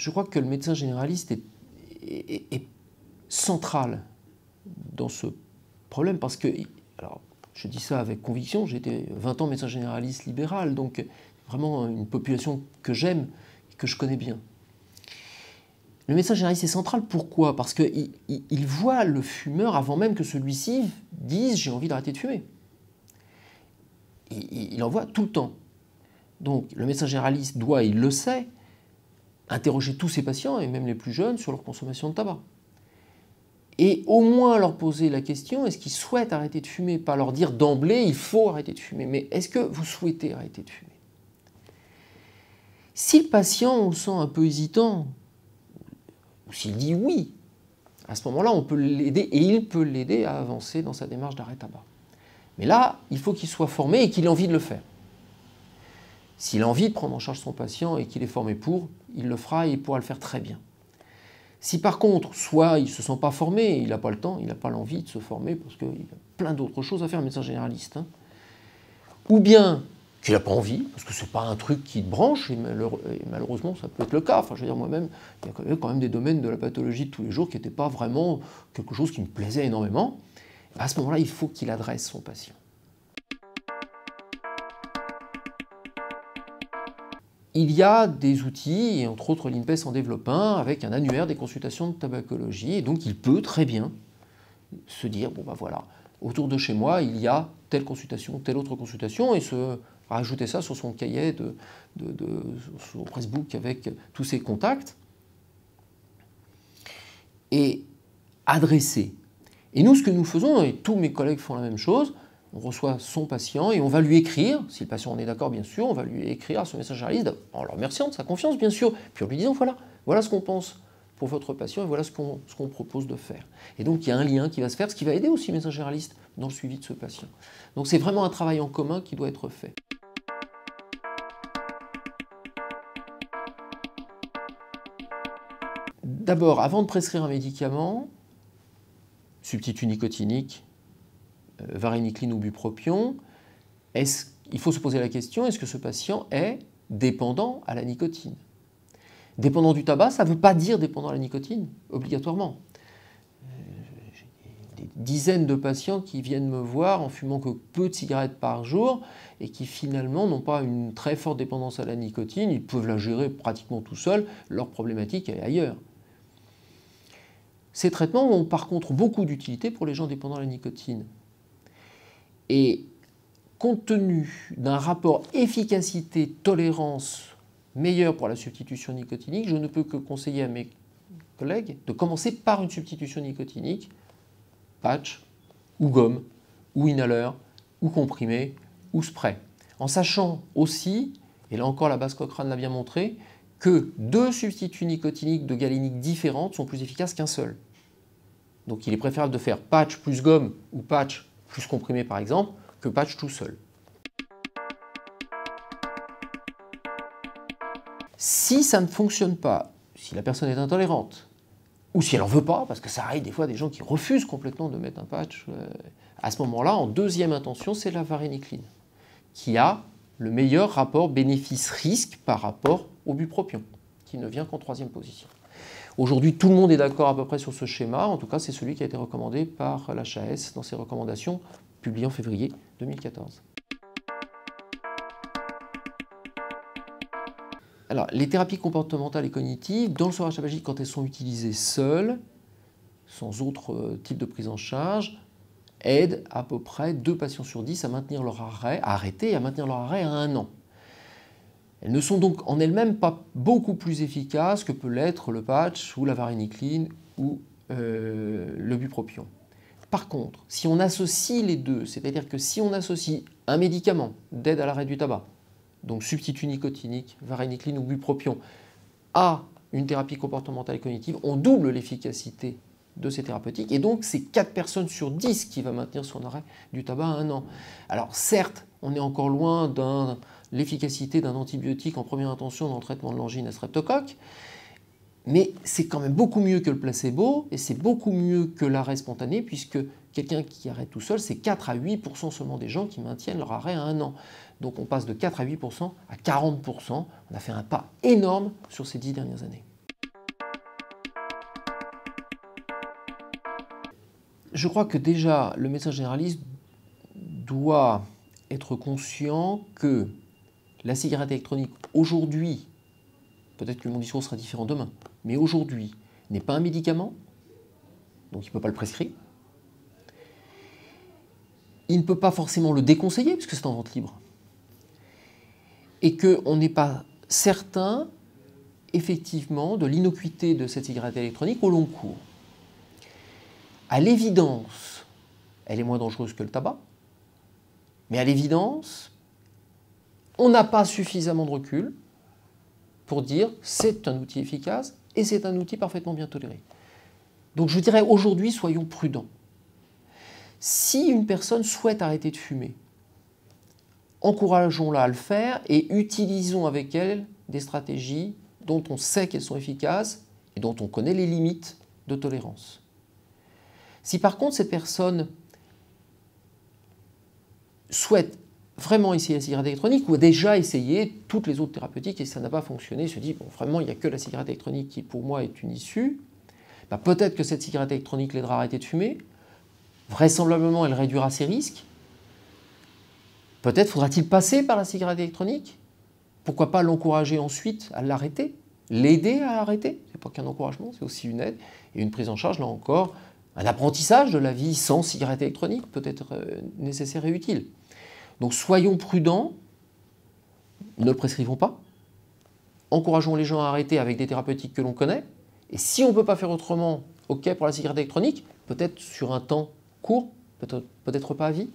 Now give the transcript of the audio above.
je crois que le médecin généraliste est, central dans ce problème parce que, alors je dis ça avec conviction, j'ai été 20 ans médecin généraliste libéral, donc vraiment une population que j'aime et que je connais bien. Le médecin généraliste est central, pourquoi Parce qu'il voit le fumeur avant même que celui-ci dise j'ai envie d'arrêter de fumer. Il, il en voit tout le temps. Donc le médecin généraliste doit, il le sait, interroger tous ces patients, et même les plus jeunes, sur leur consommation de tabac. Et au moins leur poser la question, est-ce qu'ils souhaitent arrêter de fumer Pas leur dire d'emblée, il faut arrêter de fumer, mais est-ce que vous souhaitez arrêter de fumer Si le patient, sent un peu hésitant, ou s'il dit oui, à ce moment-là, on peut l'aider, et il peut l'aider à avancer dans sa démarche d'arrêt tabac. Mais là, il faut qu'il soit formé et qu'il ait envie de le faire. S'il a envie de prendre en charge son patient et qu'il est formé pour, il le fera et il pourra le faire très bien. Si par contre, soit il ne se sent pas formé, il n'a pas le temps, il n'a pas l'envie de se former parce qu'il a plein d'autres choses à faire, médecin généraliste, hein. ou bien qu'il n'a pas envie, parce que ce n'est pas un truc qui te branche, et, malheureusement ça peut être le cas. Enfin, je veux dire, moi-même, il y a quand même des domaines de la pathologie de tous les jours qui n'étaient pas vraiment quelque chose qui me plaisait énormément. À ce moment-là, il faut qu'il adresse son patient. il y a des outils, et entre autres l'INPES en développe un, avec un annuaire des consultations de tabacologie, et donc il peut très bien se dire, bon bah, voilà, autour de chez moi, il y a telle consultation, telle autre consultation, et se rajouter ça sur son cahier, de, de, son avec tous ses contacts, et adresser. Et nous, ce que nous faisons, et tous mes collègues font la même chose, on reçoit son patient et on va lui écrire, si le patient en est d'accord bien sûr, on va lui écrire ce message à en le remerciant de sa confiance bien sûr, puis en lui disant voilà, voilà ce qu'on pense pour votre patient et voilà ce qu'on propose de faire. Et donc il y a un lien qui va se faire, ce qui va aider aussi le médecin généraliste dans le suivi de ce patient. Donc c'est vraiment un travail en commun qui doit être fait. D'abord, avant de prescrire un médicament, substitut nicotinique, euh, varénicline ou bupropion, il faut se poser la question, est-ce que ce patient est dépendant à la nicotine Dépendant du tabac, ça ne veut pas dire dépendant à la nicotine, obligatoirement. Euh, des dizaines de patients qui viennent me voir en fumant que peu de cigarettes par jour et qui finalement n'ont pas une très forte dépendance à la nicotine, ils peuvent la gérer pratiquement tout seuls, leur problématique est ailleurs. Ces traitements ont par contre beaucoup d'utilité pour les gens dépendants à la nicotine. Et compte tenu d'un rapport efficacité-tolérance meilleur pour la substitution nicotinique, je ne peux que conseiller à mes collègues de commencer par une substitution nicotinique, patch ou gomme ou inhaler ou comprimé ou spray. En sachant aussi, et là encore la base Cochrane l'a bien montré, que deux substituts nicotiniques de galéniques différentes sont plus efficaces qu'un seul. Donc il est préférable de faire patch plus gomme ou patch plus comprimé par exemple, que patch tout seul. Si ça ne fonctionne pas, si la personne est intolérante, ou si elle n'en veut pas, parce que ça arrive des fois des gens qui refusent complètement de mettre un patch, euh, à ce moment-là, en deuxième intention, c'est la varénicline, qui a le meilleur rapport bénéfice-risque par rapport au bupropion, qui ne vient qu'en troisième position. Aujourd'hui, tout le monde est d'accord à peu près sur ce schéma. En tout cas, c'est celui qui a été recommandé par la dans ses recommandations publiées en février 2014. Alors, les thérapies comportementales et cognitives, dans le soin magique, quand elles sont utilisées seules, sans autre euh, type de prise en charge, aident à peu près deux patients sur 10 à maintenir leur arrêt, à arrêter et à maintenir leur arrêt à un an. Elles ne sont donc en elles-mêmes pas beaucoup plus efficaces que peut l'être le patch ou la varénicline ou euh, le bupropion. Par contre, si on associe les deux, c'est-à-dire que si on associe un médicament d'aide à l'arrêt du tabac, donc substitut nicotinique, varénicline ou bupropion, à une thérapie comportementale et cognitive, on double l'efficacité de ces thérapeutiques. Et donc, c'est 4 personnes sur 10 qui va maintenir son arrêt du tabac à un an. Alors, certes, on est encore loin d'un l'efficacité d'un antibiotique en première intention dans le traitement de l'angine à streptocoque, mais c'est quand même beaucoup mieux que le placebo et c'est beaucoup mieux que l'arrêt spontané puisque quelqu'un qui arrête tout seul, c'est 4 à 8% seulement des gens qui maintiennent leur arrêt à un an. Donc on passe de 4 à 8% à 40%. On a fait un pas énorme sur ces dix dernières années. Je crois que déjà le médecin généraliste doit être conscient que la cigarette électronique aujourd'hui, peut-être que mon discours sera différent demain, mais aujourd'hui n'est pas un médicament, donc il ne peut pas le prescrire. Il ne peut pas forcément le déconseiller puisque c'est en vente libre. Et qu'on n'est pas certain, effectivement, de l'innocuité de cette cigarette électronique au long cours. À l'évidence, elle est moins dangereuse que le tabac, mais à l'évidence, on n'a pas suffisamment de recul pour dire c'est un outil efficace et c'est un outil parfaitement bien toléré. Donc je dirais aujourd'hui, soyons prudents. Si une personne souhaite arrêter de fumer, encourageons-la à le faire et utilisons avec elle des stratégies dont on sait qu'elles sont efficaces et dont on connaît les limites de tolérance. Si par contre cette personne souhaite vraiment essayer la cigarette électronique ou a déjà essayé toutes les autres thérapeutiques et ça n'a pas fonctionné, se dit, bon, vraiment, il n'y a que la cigarette électronique qui, pour moi, est une issue, bah, peut-être que cette cigarette électronique l'aidera à arrêter de fumer, vraisemblablement, elle réduira ses risques, peut-être faudra-t-il passer par la cigarette électronique, pourquoi pas l'encourager ensuite à l'arrêter, l'aider à arrêter, c'est pas qu'un encouragement, c'est aussi une aide et une prise en charge, là encore, un apprentissage de la vie sans cigarette électronique peut être euh, nécessaire et utile. Donc soyons prudents, ne le prescrivons pas, encourageons les gens à arrêter avec des thérapeutiques que l'on connaît, et si on ne peut pas faire autrement, ok pour la cigarette électronique, peut-être sur un temps court, peut-être pas à vie,